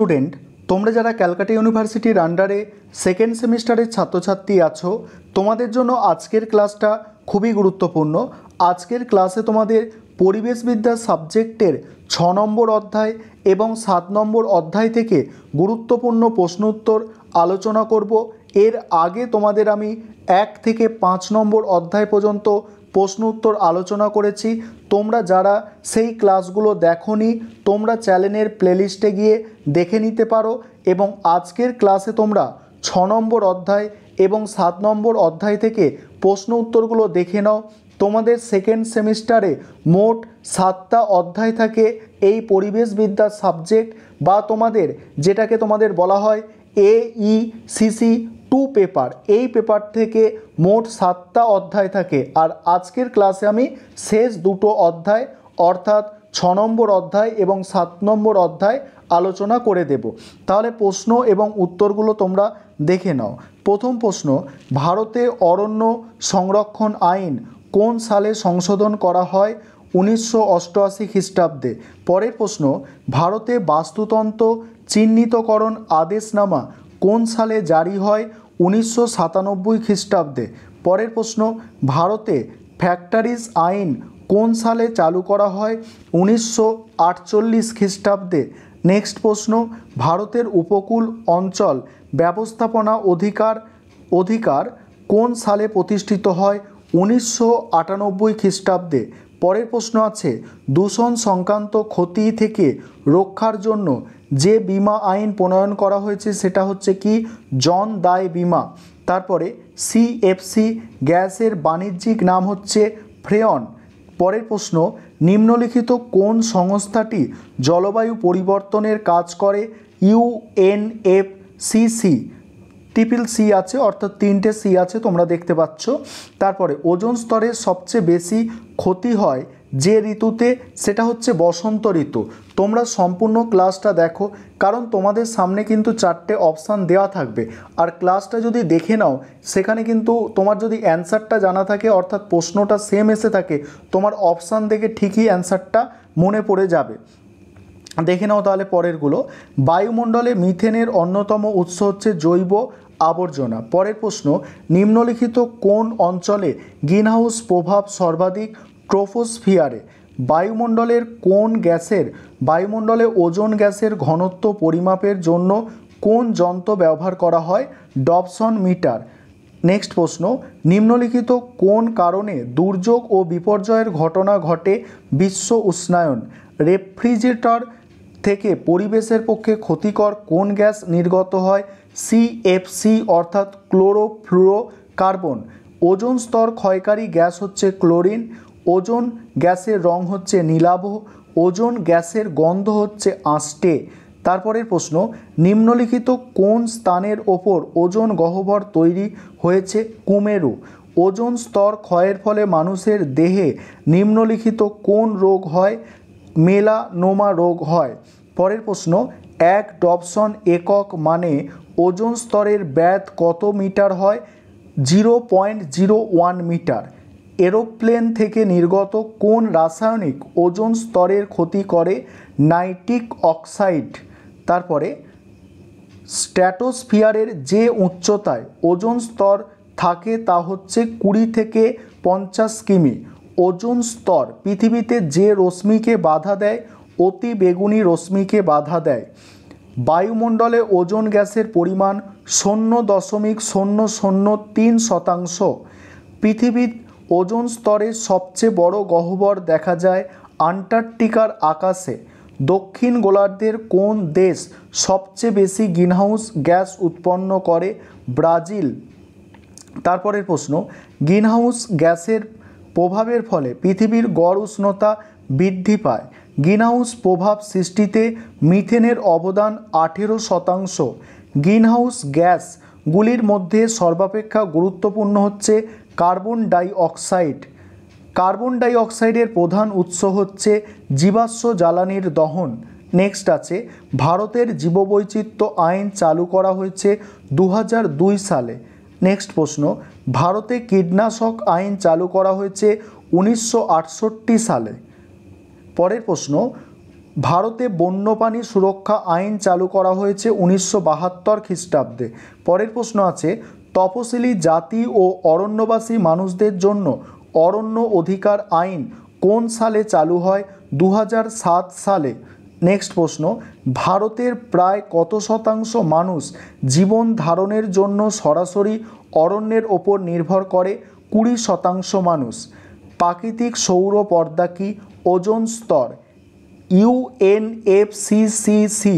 student তোমরা যারা ক্যালকাটা ইউনিভার্সিটির আন্ডারে সেকেন্ড সেমিস্টারের ছাত্রছাত্রী আছো তোমাদের জন্য আজকের ক্লাসটা খুবই গুরুত্বপূর্ণ আজকের ক্লাসে তোমাদের পরিবেশবিদ্যা সাবজেক্টের ছ নম্বর অধ্যায় এবং সাত নম্বর অধ্যায় থেকে গুরুত্বপূর্ণ প্রশ্ন উত্তর আলোচনা করব এর আগে তোমাদের আমি এক থেকে পাঁচ নম্বর অধ্যায় পর্যন্ত প্রশ্ন উত্তর আলোচনা করেছি তোমরা যারা সেই ক্লাসগুলো দেখনি তোমরা চ্যানেলের প্লেলিস্টে গিয়ে দেখে নিতে পারো এবং আজকের ক্লাসে তোমরা ছ নম্বর অধ্যায় এবং সাত নম্বর অধ্যায় থেকে প্রশ্ন উত্তরগুলো দেখে নাও তোমাদের সেকেন্ড সেমিস্টারে মোট সাতটা অধ্যায় থাকে এই পরিবেশবিদ্যার সাবজেক্ট বা তোমাদের যেটাকে তোমাদের বলা হয় A E CC two paper এই পেপার থেকে মোট সাতটা অধ্যায় থাকে আর আজকের ক্লাসে আমি শেষ দুটো অধ্যায় অর্থাৎ ছ নম্বর অধ্যায় এবং সাত নম্বর অধ্যায় আলোচনা করে দেব তাহলে প্রশ্ন এবং উত্তরগুলো তোমরা দেখে নাও প্রথম প্রশ্ন ভারতে অরণ্য সংরক্ষণ আইন কোন সালে সংশোধন করা হয় উনিশশো অষ্টআশি খ্রিস্টাব্দে পরের প্রশ্ন ভারতে বাস্তুতন্ত্র চিহ্নিতকরণ আদেশনামা কোন সালে জারি হয় উনিশশো সাতানব্বই খ্রিস্টাব্দে পরের প্রশ্ন ভারতে ফ্যাক্টরিজ আইন কোন সালে চালু করা হয় উনিশশো আটচল্লিশ খ্রিস্টাব্দে নেক্সট প্রশ্ন ভারতের উপকূল অঞ্চল ব্যবস্থাপনা অধিকার অধিকার কোন সালে প্রতিষ্ঠিত হয় উনিশশো আটানব্বই খ্রিস্টাব্দে পরের প্রশ্ন আছে দূষণ সংক্রান্ত ক্ষতি থেকে রক্ষার জন্য যে বিমা আইন প্রণয়ন করা হয়েছে সেটা হচ্ছে কি জন দায় বিমা তারপরে সিএফসি গ্যাসের বাণিজ্যিক নাম হচ্ছে ফ্রেয়ন পরের প্রশ্ন নিম্নলিখিত কোন সংস্থাটি জলবায়ু পরিবর্তনের কাজ করে ইউএনএফসিসি টিপিল সি আছে অর্থাৎ তিনটে সি আছে তোমরা দেখতে পাচ্ছ তারপরে ওজন স্তরে সবচেয়ে বেশি ক্ষতি হয় যে ঋতুতে সেটা হচ্ছে বসন্ত ঋতু তোমরা সম্পূর্ণ ক্লাসটা দেখো কারণ তোমাদের সামনে কিন্তু চারটে অপশান দেওয়া থাকবে আর ক্লাসটা যদি দেখে নাও সেখানে কিন্তু তোমার যদি অ্যান্সারটা জানা থাকে অর্থাৎ প্রশ্নটা সেম এসে থাকে তোমার অপশান দেখে ঠিকই অ্যান্সারটা মনে পড়ে যাবে দেখে নাও তাহলে পরেরগুলো বায়ুমণ্ডলে মিথেনের অন্যতম উৎস হচ্ছে জৈব আবর্জনা পরের প্রশ্ন নিম্নলিখিত কোন অঞ্চলে গ্রিনহাউস প্রভাব সর্বাধিক ট্রোফোস্ফিয়ারে বায়ুমণ্ডলের কোন গ্যাসের বায়ুমণ্ডলে ওজন গ্যাসের ঘনত্ব পরিমাপের জন্য কোন যন্ত্র ব্যবহার করা হয় ডবসন মিটার নেক্সট প্রশ্ন নিম্নলিখিত কোন কারণে দুর্যোগ ও বিপর্যয়ের ঘটনা ঘটে বিশ্ব উষ্ণায়ন রেফ্রিজারেটর থেকে পরিবেশের পক্ষে ক্ষতিকর কোন গ্যাস নির্গত হয় সিএফসি অর্থাৎ ক্লোরোফ্লুরো কার্বন ওজোন স্তর ক্ষয়কারী গ্যাস হচ্ছে ক্লোরিন ওজোন গ্যাসের রং হচ্ছে নীলাভ ওজোন গ্যাসের গন্ধ হচ্ছে আঁশটে তারপরের প্রশ্ন নিম্নলিখিত কোন স্থানের ওপর ওজোন গহ্বর তৈরি হয়েছে কুমেরু ওজোন স্তর ক্ষয়ের ফলে মানুষের দেহে নিম্নলিখিত কোন রোগ হয় মেলানোমা রোগ হয় পরের প্রশ্ন এক ডবসন একক মানে ওজন স্তরের ব্যাধ কত মিটার হয় zero point zero one metre aeroplane থেকে নির্গত কোন রাসায়নিক ওজন স্তরের ক্ষতি করে নাইট্রিক অক্সাইড তারপরে স্ট্র্যাটোস্ফিয়ারের যে উচ্চতায় ওজন স্তর থাকে তা হচ্ছে কুড়ি থেকে পঞ্চাশ কিমি ওজোন স্তর পৃথিবীতে যে রশ্মিকে বাধা দেয় অতি বেগুনি রশ্মিকে বাধা দেয় বায়ুমণ্ডলে ওজোন গ্যাসের পরিমাণ শূন্য দশমিক শূন্য শূন্য তিন শতাংশ পৃথিবীর ওজোন স্তরে সবচেয়ে বড় গহ্বর দেখা যায় আন্টার্কটিকার আকাশে দক্ষিণ গোলার্ধের কোন দেশ সবচেয়ে বেশি গ্রিনহাউস গ্যাস উৎপন্ন করে ব্রাজিল তারপরের প্রশ্ন গ্রিনহাউস গ্যাসের প্রভাবের ফলে পৃথিবীর গড় উষ্ণতা বৃদ্ধি পায় গ্রিনহাউস প্রভাব সৃষ্টিতে মিথেনের অবদান আঠেরো শতাংশ গ্রিনহাউস গ্যাসগুলির মধ্যে সর্বাপেক্ষা গুরুত্বপূর্ণ হচ্ছে কার্বন ডাইঅক্সাইড কার্বন ডাইঅক্সাইডের প্রধান উৎস হচ্ছে জীবাশ্ম জ্বালানির দহন নেক্সট আছে ভারতের জীববৈচিত্র্য আইন চালু করা হয়েছে দু সালে নেক্সট প্রশ্ন ভারতে কীটনাশক আইন চালু করা হয়েছে উনিশশো সালে পরের প্রশ্ন ভারতে বন্যপ্রাণী সুরক্ষা আইন চালু করা হয়েছে উনিশশো বাহাত্তর খ্রিস্টাব্দে পরের প্রশ্ন আছে তপশিলি জাতি ও অরণ্যবাসী মানুষদের জন্য অরণ্য অধিকার আইন কোন সালে চালু হয় দু সালে নেক্সট প্রশ্ন ভারতের প্রায় কত শতাংশ মানুষ জীবন ধারণের জন্য সরাসরি অরণ্যের ওপর নির্ভর করে কুড়ি শতাংশ মানুষ প্রাকৃতিক সৌর পর্দা কি ওজন স্তর ইউএনএফসিসিসি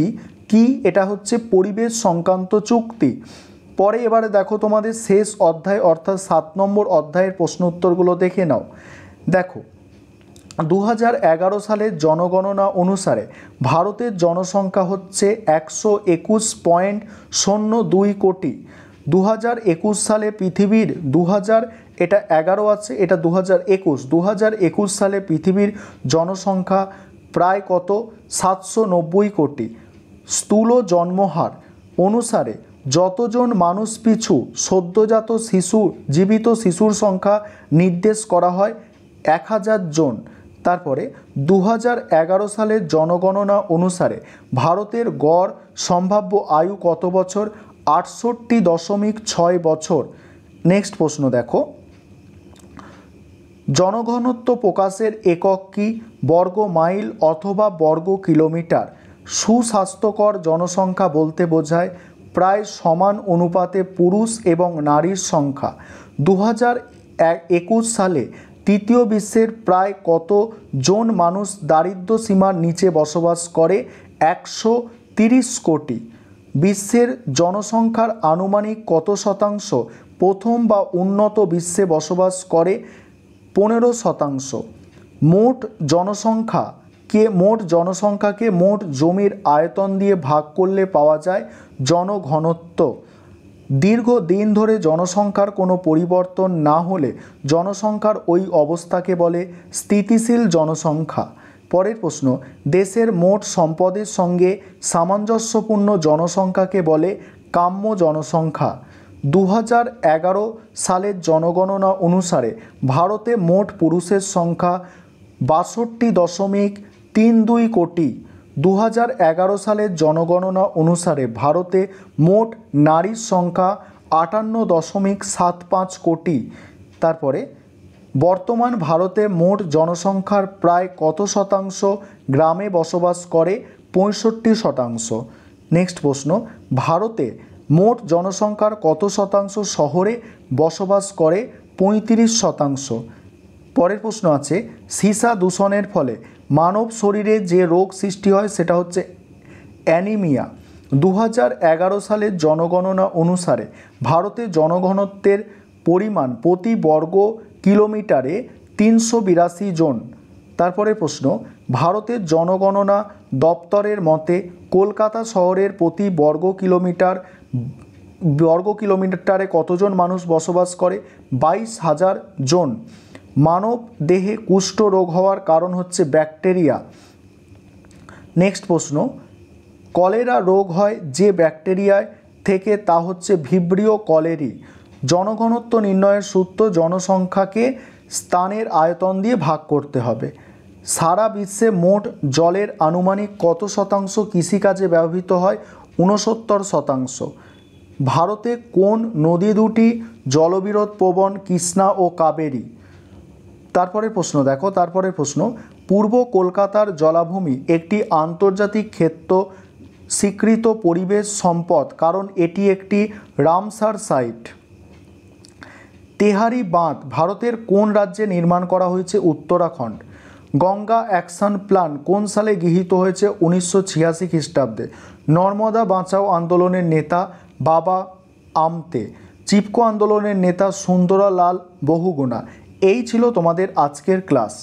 কি এটা হচ্ছে পরিবেশ সংক্রান্ত চুক্তি পরে এবারে দেখো তোমাদের শেষ অধ্যায় অর্থাৎ সাত নম্বর অধ্যায়ের প্রশ্ন উত্তরগুলো দেখে নাও দেখো দু সালে জনগণনা অনুসারে ভারতের জনসংখ্যা হচ্ছে একশো একুশ পয়েন্ট শূন্য দুই কোটি দু একুশ সালে পৃথিবীর দু এটা এগারো আছে এটা দু হাজার একুশ দু হাজার একুশ সালে পৃথিবীর জনসংখ্যা প্রায় কত সাতশো নব্বই কোটি স্থূল জন্মহার অনুসারে যতজন মানুষ পিছু সদ্যজাত শিশু জীবিত শিশুর সংখ্যা নির্দেশ করা হয় এক হাজার জন তারপরে দু সালের জনগণনা অনুসারে ভারতের গড় সম্ভাব্য আয়ু কত বছর আটষট্টি দশমিক ছয় বছর নেক্সট প্রশ্ন দেখো জনঘনত্ব প্রকাশের একক কি বর্গ মাইল অথবা বর্গ কিলোমিটার সুস্বাস্থ্যকর জনসংখ্যা বলতে বোঝায় প্রায় সমান অনুপাতে পুরুষ এবং নারীর সংখ্যা দু একুশ সালে তৃতীয় বিশ্বের প্রায় কত জন মানুষ দারিদ্র সীমার নিচে বসবাস করে একশো তিরিশ কোটি বিশ্বের জনসংখ্যার আনুমানিক কত শতাংশ প্রথম বা উন্নত বিশ্বে বসবাস করে পনেরো শতাংশ মোট জনসংখ্যা কে মোট জনসংখ্যাকে মোট জমির আয়তন দিয়ে ভাগ করলে পাওয়া যায় জনঘনত্ব দীর্ঘদিন ধরে জনসংখ্যার কোনো পরিবর্তন না হলে জনসংখ্যার ওই অবস্থাকে বলে স্থিতিশীল জনসংখ্যা পরের প্রশ্ন দেশের মোট সম্পদের সঙ্গে সামঞ্জস্যপূর্ণ জনসংখ্যাকে বলে কাম্য জনসংখ্যা দু সালের জনগণনা অনুসারে ভারতে মোট পুরুষের সংখ্যা বাষট্টি দশমিক তিন দুই কোটি দু সালের জনগণনা অনুসারে ভারতে মোট নারীর সংখ্যা আটান্ন দশমিক সাত পাঁচ কোটি তারপরে বর্তমান ভারতে মোট জনসংখ্যার প্রায় কত শতাংশ গ্রামে বসবাস করে পঁয়ষট্টি শতাংশ নেক্সট প্রশ্ন ভারতে মোট জনসংখ্যার কত শতাংশ শহরে বসবাস করে পঁয়ত্রিশ শতাংশ পরের প্রশ্ন আছে সীসা দূষণের ফলে মানব শরীরে যে রোগ সৃষ্টি হয় সেটা হচ্ছে অ্যানিমিয়া দু সালের জনগণনা অনুসারে ভারতে জনঘনত্বের পরিমাণ প্রতি বর্গ কিলোমিটারে তিনশো বিরাশি জন তারপরে প্রশ্ন ভারতের জনগণনা দপ্তরের মতে কলকাতা শহরের প্রতি বর্গ কিলোমিটার বর্গ কিলোমিটারে কতজন মানুষ বসবাস করে বাইশ হাজার জন মানব দেহে কুষ্ঠ রোগ হওয়ার কারণ হচ্ছে ব্যাকটেরিয়া নেক্সট প্রশ্ন কলেরা রোগ হয় যে ব্যাকটেরিয়ায় থেকে তা হচ্ছে ভিব্রিও কলেরি জনঘনত্ব নির্ণয়ের সূত্র জনসংখ্যাকে স্থানের আয়তন দিয়ে ভাগ করতে হবে সারা বিশ্বে মোট জলের আনুমানিক কত শতাংশ কৃষিকাজে ব্যবহৃত হয় ঊনসত্তর শতাংশ ভারতে কোন নদী দুটি জলবিরোধ প্রবণ কৃষ্ণা ও কাবেরী তারপরের প্রশ্ন দেখো তারপরের প্রশ্ন পূর্ব কলকাতার জলাভূমি একটি আন্তর্জাতিক ক্ষেত্র স্বীকৃত পরিবেশ সম্পদ কারণ এটি একটি রামসার সাইট তেহারি বাঁধ ভারতের কোন রাজ্যে নির্মাণ করা হয়েছে উত্তরাখণ্ড গঙ্গা অ্যাকশন প্ল্যান কোন সালে গৃহীত হয়েছে উনিশশো ছিয়াশি খ্রিস্টাব্দে নর্মদা বাঁচাও আন্দোলনের নেতা বাবা আমতে চিপকো আন্দোলনের নেতা সুন্দরালাল বহুগুণা এই ছিল তোমাদের আজকের ক্লাস